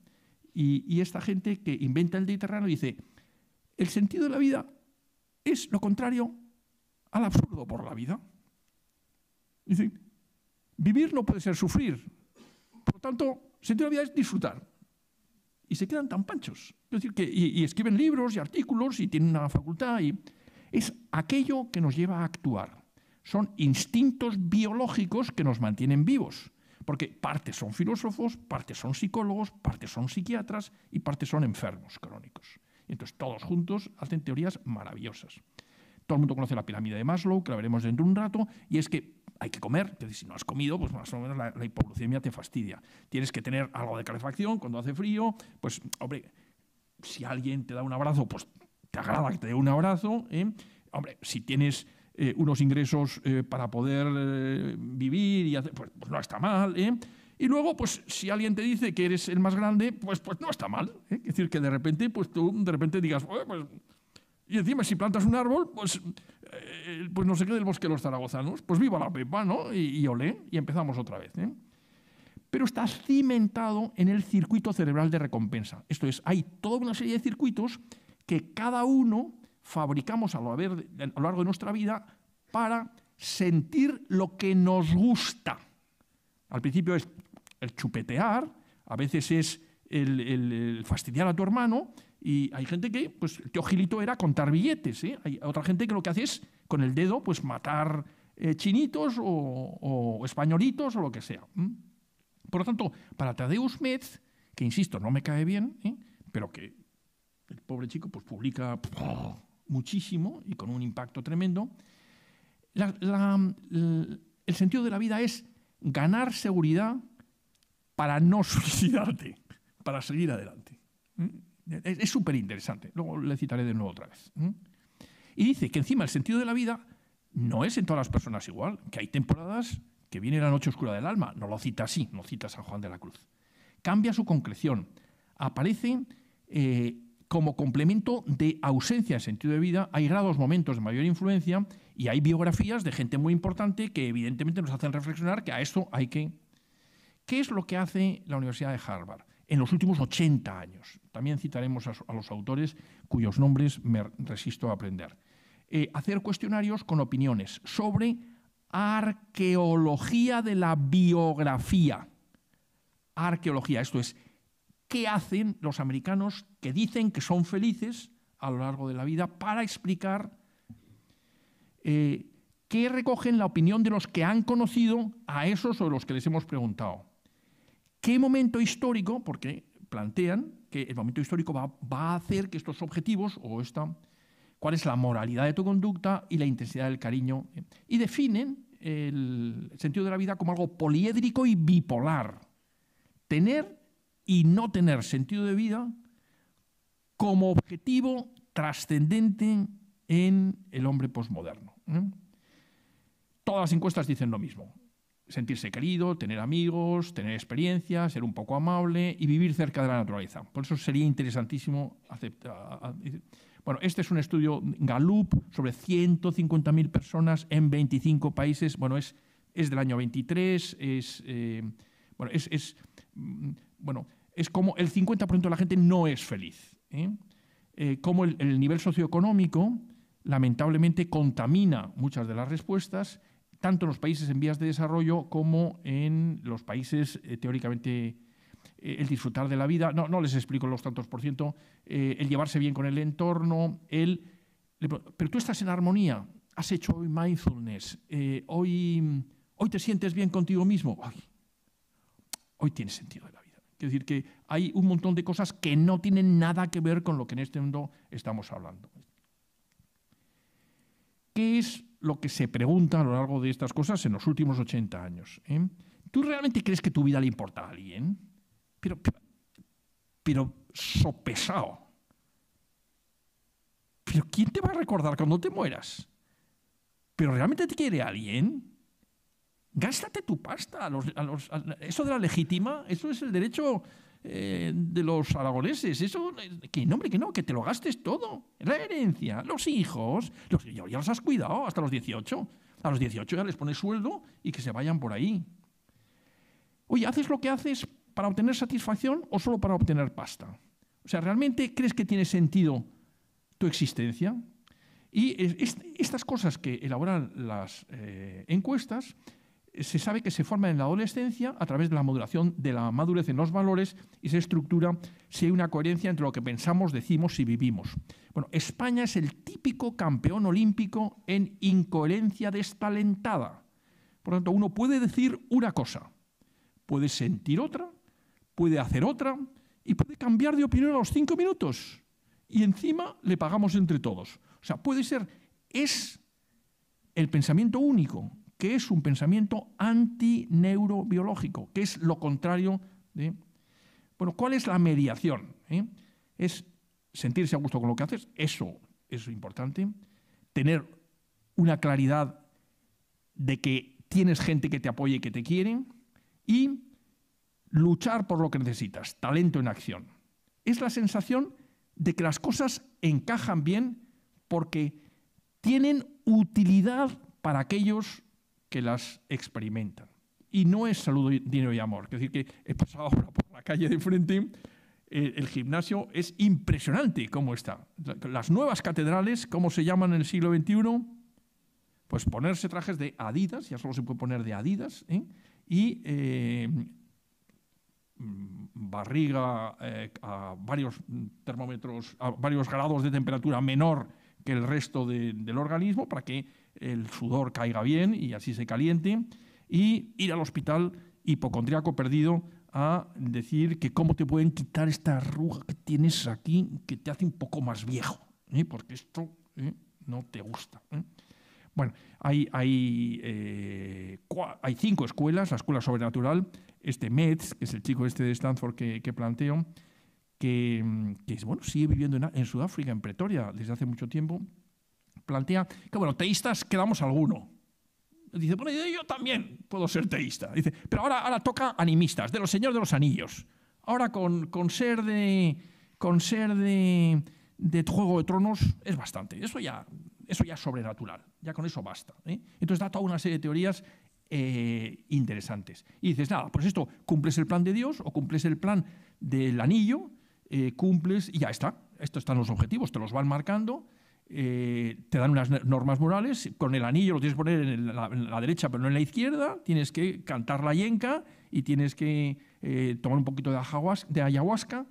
Y, y esta gente que inventa el Mediterráneo dice, el sentido de la vida es lo contrario al absurdo por la vida. vivir no puede ser sufrir. Por lo tanto, sentir la vida es disfrutar. Y se quedan tan panchos. Es decir, que, y, escriben libros y artículos y tienen una facultad. Y, es aquello que nos lleva a actuar. Son instintos biológicos que nos mantienen vivos. Porque partes son filósofos, partes son psicólogos, partes son psiquiatras y partes son enfermos crónicos entonces todos juntos hacen teorías maravillosas. Todo el mundo conoce la pirámide de Maslow, que la veremos dentro de un rato, y es que hay que comer, si no has comido, pues más o menos la, la hipoglucemia te fastidia. Tienes que tener algo de calefacción cuando hace frío, pues hombre, si alguien te da un abrazo, pues te agrada que te dé un abrazo. ¿eh? Hombre, si tienes eh, unos ingresos eh, para poder vivir, y hacer, pues, pues, no está mal. ¿eh? Y luego, pues si alguien te dice que eres el más grande, pues, pues no está mal. ¿eh? Es decir, que de repente, pues tú de repente digas, pues, Y encima, si plantas un árbol, pues, eh, pues no sé qué del bosque de los zaragozanos, pues viva la pepa, ¿no? Y, y olé, y empezamos otra vez. ¿eh? Pero está cimentado en el circuito cerebral de recompensa. Esto es, hay toda una serie de circuitos que cada uno fabricamos a lo, a lo largo de nuestra vida para sentir lo que nos gusta. Al principio es el chupetear, a veces es el, fastidiar a tu hermano, y hay gente que, pues, el tío Gilito era contar billetes, ¿eh? hay otra gente que lo que hace es, con el dedo, pues, matar eh, chinitos o, españolitos o lo que sea. Por lo tanto, para Tadeusz Metz, que insisto, no me cae bien, ¿eh? pero que el pobre chico pues, publica muchísimo y con un impacto tremendo, el sentido de la vida es ganar seguridad para no suicidarte, para seguir adelante. ¿Mm? Es súper interesante, luego le citaré de nuevo otra vez. ¿Mm? Y dice que encima el sentido de la vida no es en todas las personas igual, que hay temporadas que viene la noche oscura del alma, no lo cita así, no cita San Juan de la Cruz. Cambia su concreción, aparece eh, como complemento de ausencia de sentido de vida, hay grados, momentos de mayor influencia y hay biografías de gente muy importante que evidentemente nos hacen reflexionar que a esto hay que ¿Qué es lo que hace la Universidad de Harvard en los últimos 80 años? También citaremos a, los autores cuyos nombres me resisto a aprender. Eh, hacer cuestionarios con opiniones sobre arqueología de la biografía. Arqueología, esto es, ¿qué hacen los americanos que dicen que son felices a lo largo de la vida para explicar eh, qué recogen la opinión de los que han conocido a esos o los que les hemos preguntado? ¿Qué momento histórico? Porque plantean que el momento histórico va, a hacer que estos objetivos o esta, cuál es la moralidad de tu conducta y la intensidad del cariño, eh, y definen el sentido de la vida como algo poliédrico y bipolar. Tener y no tener sentido de vida como objetivo trascendente en el hombre posmoderno. ¿eh? Todas las encuestas dicen lo mismo sentirse querido, tener amigos, tener experiencia, ser un poco amable y vivir cerca de la naturaleza. Por eso sería interesantísimo aceptar. Bueno, este es un estudio Gallup sobre 150.000 personas en 25 países. Bueno, es, del año 23, es, eh, mm, bueno, es, como el 50% de la gente no es feliz. ¿eh? Eh, como el nivel socioeconómico lamentablemente contamina muchas de las respuestas tanto en los países en vías de desarrollo como en los países eh, teóricamente eh, el disfrutar de la vida, no, les explico los tantos por ciento, eh, el llevarse bien con el entorno, el... Pero tú estás en armonía, has hecho hoy mindfulness, hoy, hoy te sientes bien contigo mismo, hoy, hoy tiene sentido de la vida. Es decir, que hay un montón de cosas que no tienen nada que ver con lo que en este mundo estamos hablando. ¿Qué es lo que se pregunta a lo largo de estas cosas en los últimos 80 años. ¿eh? ¿Tú realmente crees que tu vida le importa a alguien? Pero, pero, sopesado. ¿Pero quién te va a recordar cuando te mueras? ¿Pero realmente te quiere alguien? Gástate tu pasta. eso de la legítima, eso es el derecho eh, de los aragoneses. Eso, eh, que no, que no, que te lo gastes todo. La herencia, los hijos, los, ya, los has cuidado hasta los 18. A los 18 ya les pones sueldo y que se vayan por ahí. Oye, ¿haces lo que haces para obtener satisfacción o solo para obtener pasta? O sea, ¿realmente crees que tiene sentido tu existencia? Y estas cosas que elaboran las eh, encuestas se sabe que se forma en la adolescencia a través de la modulación de la madurez en los valores y se estructura si hay una coherencia entre lo que pensamos, decimos y vivimos. Bueno, España es el típico campeón olímpico en incoherencia destalentada. Por lo tanto, uno puede decir una cosa, puede sentir otra, puede hacer otra y puede cambiar de opinión a los cinco minutos. Y encima le pagamos entre todos. O sea, puede ser, es el pensamiento único, que es un pensamiento antineurobiológico, que es lo contrario de... Bueno, ¿cuál es la mediación? Eh? Es sentirse a gusto con lo que haces, eso es importante, tener una claridad de que tienes gente que te apoye y que te quiere, y luchar por lo que necesitas, talento en acción. Es la sensación de que las cosas encajan bien porque tienen utilidad para aquellos que las experimentan. Y no es salud, dinero y amor. Es decir, que he pasado ahora por la calle de frente, eh, el gimnasio es impresionante cómo está. Las nuevas catedrales, ¿cómo se llaman en el siglo XXI? Pues ponerse trajes de Adidas, ya solo se puede poner de Adidas, ¿eh? y eh, barriga a varios termómetros, a varios grados de temperatura menor que el resto del organismo, para que el sudor caiga bien y así se caliente, y ir al hospital hipocondríaco perdido a decir que cómo te pueden quitar esta arruga que tienes aquí que te hace un poco más viejo, ¿eh? porque esto ¿eh? no te gusta. ¿eh? Bueno, hay, hay, cinco escuelas, la escuela sobrenatural, este Metz, que es el chico este de Stanford que, planteo, que, bueno, sigue viviendo en Sudáfrica, en Pretoria, desde hace mucho tiempo, plantea que, bueno, teístas quedamos alguno. Dice, bueno, yo también puedo ser teísta. Dice, pero ahora, ahora toca animistas, de los señores de los anillos. Ahora con, con ser de. con ser de, Juego de Tronos es bastante. Eso ya, eso ya es sobrenatural. Ya con eso basta. ¿eh? Entonces da toda una serie de teorías eh, interesantes. Y dices, nada, pues esto, cumples el plan de Dios o cumples el plan del anillo, eh, cumples y ya está. Estos están los objetivos, te los van marcando eh, te dan unas normas morales, con el anillo lo tienes que poner en la, derecha pero no en la izquierda, tienes que cantar la yenca y tienes que eh, tomar un poquito de, ayahuasca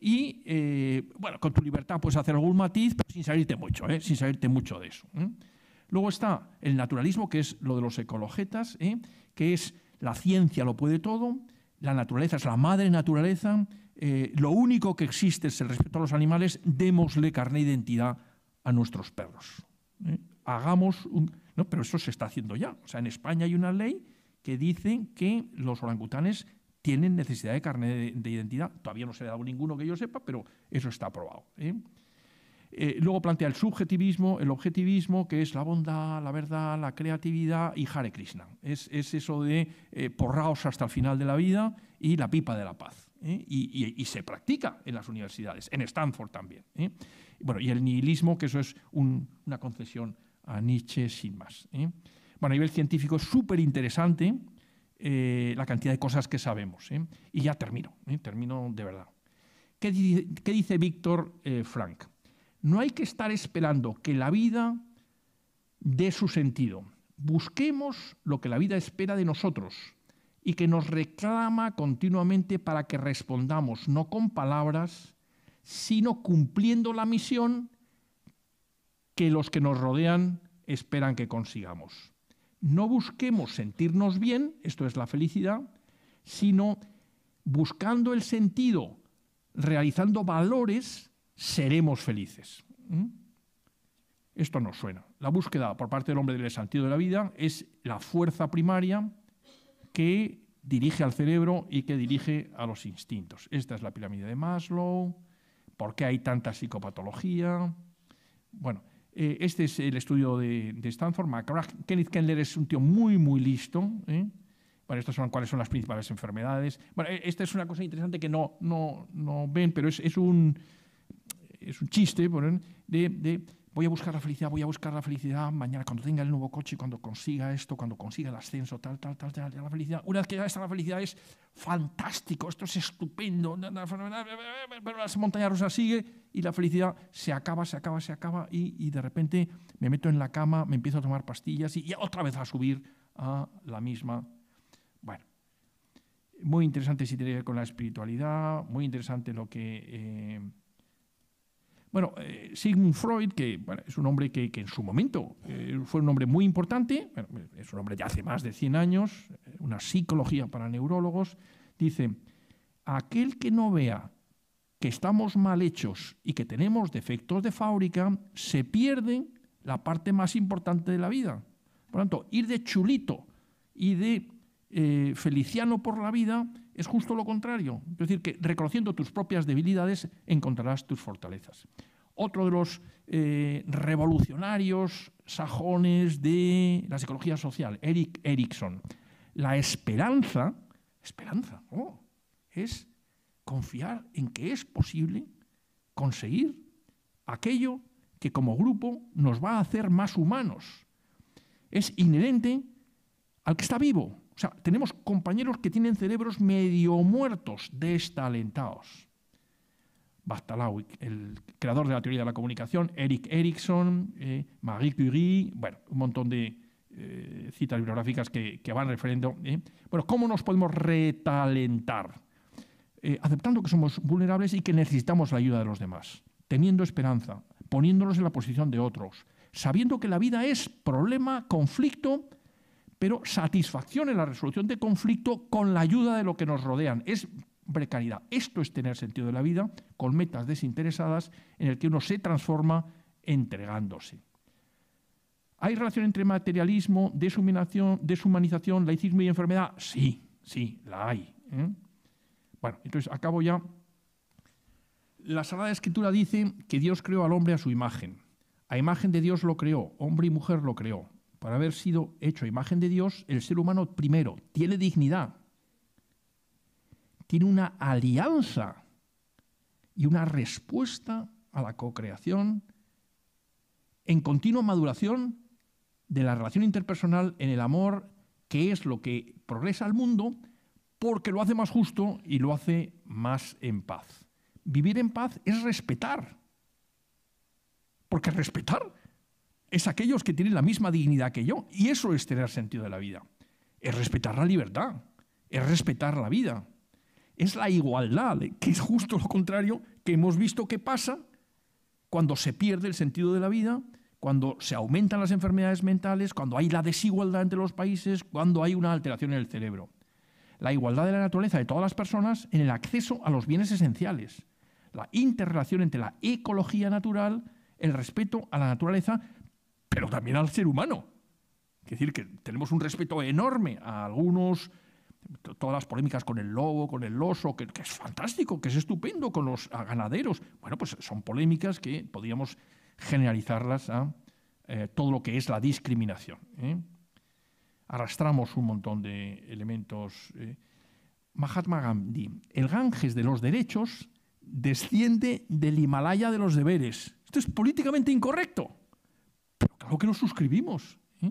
y, eh, bueno, con tu libertad puedes hacer algún matiz, pero sin salirte mucho, sin salirte mucho de eso. Luego está el naturalismo, que es lo de los ecologetas, que es la ciencia lo puede todo, la naturaleza es la madre naturaleza, lo único que existe es el respeto a los animales, démosle carne identidad a nuestros perros. ¿eh? Hagamos No, pero eso se está haciendo ya. O sea, en España hay una ley que dice que los orangutanes tienen necesidad de carne de, identidad. Todavía no se ha dado ninguno que yo sepa, pero eso está aprobado. ¿eh? Eh, luego plantea el subjetivismo, el objetivismo, que es la bondad, la verdad, la creatividad y Hare Krishna. Es, eso de porraos hasta el final de la vida y la pipa de la paz. y, se practica en las universidades, en Stanford también. Bueno, y el nihilismo, que eso es una concesión a Nietzsche sin más. ¿eh? Bueno, a nivel científico es súper interesante eh, la cantidad de cosas que sabemos. ¿eh? Y ya termino, termino de verdad. ¿Qué, qué dice Víctor Frank? No hay que estar esperando que la vida dé su sentido. Busquemos lo que la vida espera de nosotros y que nos reclama continuamente para que respondamos, no con palabras, sino cumpliendo la misión que los que nos rodean esperan que consigamos. No busquemos sentirnos bien, esto es la felicidad, sino buscando el sentido, realizando valores, seremos felices. ¿Mm? Esto nos suena. La búsqueda por parte del hombre del sentido de la vida es la fuerza primaria que dirige al cerebro y que dirige a los instintos. Esta es la pirámide de Maslow, por qué hay tanta psicopatología. Bueno, eh, este es el estudio de, Stanford. Kenneth Kendler es un tío muy, muy listo. ¿eh? Bueno, estas son cuáles son las principales enfermedades. Bueno, e, esta es una cosa interesante que no, no, no ven, pero es, un, es un chiste de, de voy a buscar la felicidad, voy a buscar la felicidad mañana, cuando tenga el nuevo coche, cuando consiga esto, cuando consiga el ascenso, tal, tal, tal, tal, la felicidad. Una vez que ya está la felicidad es fantástico, esto es estupendo, pero las montañas rusa sigue y la felicidad se acaba, se acaba, se acaba y, de repente me meto en la cama, me empiezo a tomar pastillas y, otra vez a subir a la misma. Bueno, muy interesante si tiene que ver con la espiritualidad, muy interesante lo que... Eh, bueno, eh, Sigmund Freud, que es un hombre que, en su momento eh, fue un hombre muy importante, es un hombre de hace más de 100 años, eh, una psicología para neurólogos, dice, aquel que no vea que estamos mal hechos y que tenemos defectos de fábrica, se pierde la parte más importante de la vida. Por lo tanto, ir de chulito y de feliciano por la vida es justo lo contrario. Es decir, que reconociendo tus propias debilidades encontrarás tus fortalezas. Otro de los eh, revolucionarios sajones de la psicología social, Eric Erickson. La esperanza, esperanza, es confiar en que es posible conseguir aquello que como grupo nos va a hacer más humanos. Es inherente al que está vivo, tenemos compañeros que tienen cerebros medio muertos, destalentados. Bastalawi, el creador de la teoría de la comunicación, Eric Erickson, eh, Marie Curie, bueno, un montón de eh, citas bibliográficas que, van referiendo. Eh. Bueno, ¿cómo nos podemos retalentar? aceptando que somos vulnerables y que necesitamos la ayuda de los demás, teniendo esperanza, poniéndonos en la posición de otros, sabiendo que la vida es problema, conflicto, pero satisfacción en la resolución de conflicto con la ayuda de lo que nos rodean. Es precariedad. Esto es tener sentido de la vida con metas desinteresadas en el que uno se transforma entregándose. ¿Hay relación entre materialismo, deshumanización, deshumanización laicismo y enfermedad? Sí, sí, la hay. ¿eh? Bueno, entonces acabo ya. La Sagrada Escritura dice que Dios creó al hombre a su imagen. A imagen de Dios lo creó, hombre y mujer lo creó para haber sido hecho imagen de Dios, el ser humano primero tiene dignidad, tiene una alianza y una respuesta a la co-creación en continua maduración de la relación interpersonal en el amor, que es lo que progresa al mundo, porque lo hace más justo y lo hace más en paz. Vivir en paz es respetar, porque respetar es aquellos que tienen la misma dignidad que yo. Y eso es tener sentido de la vida. Es respetar la libertad, es respetar la vida. Es la igualdad, que es justo lo contrario que hemos visto que pasa cuando se pierde el sentido de la vida, cuando se aumentan las enfermedades mentales, cuando hay la desigualdad entre los países, cuando hay una alteración en el cerebro. La igualdad de la naturaleza de todas las personas en el acceso a los bienes esenciales. La interrelación entre la ecología natural, el respeto a la naturaleza, pero también al ser humano. Es decir, que tenemos un respeto enorme a algunos, todas las polémicas con el lobo, con el oso, que, que es fantástico, que es estupendo, con los ganaderos. Bueno, pues son polémicas que podríamos generalizarlas a eh, todo lo que es la discriminación. ¿eh? Arrastramos un montón de elementos. Eh. Mahatma Gandhi, el Ganges de los derechos desciende del Himalaya de los deberes. Esto es políticamente incorrecto. Pero claro que nos suscribimos. ¿eh?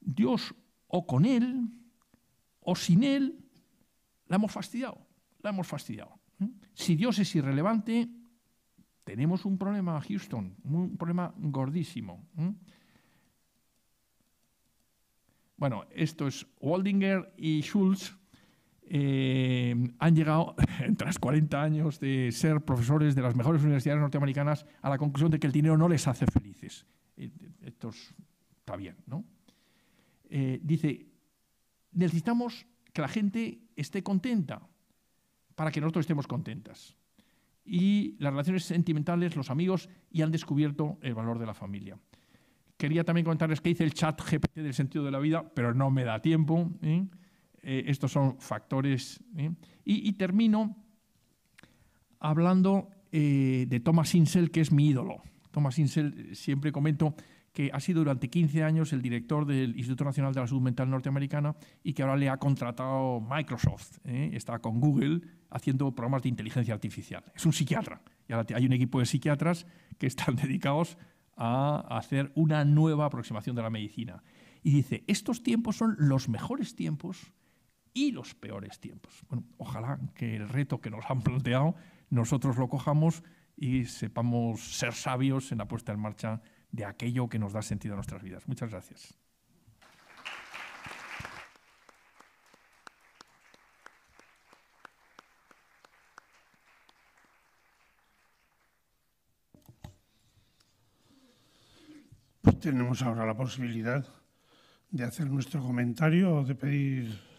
Dios o con Él o sin Él, la hemos fastidiado, la hemos fastidiado. ¿eh? Si Dios es irrelevante, tenemos un problema, Houston, un problema gordísimo. ¿eh? Bueno, esto es Waldinger y Schulz. han llegado, tras 40 años de ser profesores de las mejores universidades norteamericanas, a la conclusión de que el dinero no les hace feliz. Eh, estos está bien, ¿no? Eh, dice, necesitamos que la gente esté contenta para que nosotros estemos contentas. Y las relaciones sentimentales, los amigos, y han descubierto el valor de la familia. Quería también contarles que hice el chat GPT del sentido de la vida, pero no me da tiempo. ¿eh? estos son factores. Y, y, termino hablando de Thomas Insel, que es mi ídolo. Thomas Insel, eh, siempre comento que ha sido durante 15 años el director del Instituto Nacional de la Salud Mental Norteamericana y que ahora le ha contratado Microsoft. ¿eh? Está con Google haciendo programas de inteligencia artificial. Es un psiquiatra. Y ahora hay un equipo de psiquiatras que están dedicados a hacer una nueva aproximación de la medicina. Y dice, estos tiempos son los mejores tiempos y los peores tiempos. Bueno, ojalá que el reto que nos han planteado nosotros lo cojamos y sepamos ser sabios en la puesta en marcha de aquello que nos da sentido a nuestras vidas. Muchas gracias. Pues tenemos ahora la posibilidad de hacer nuestro comentario o de pedir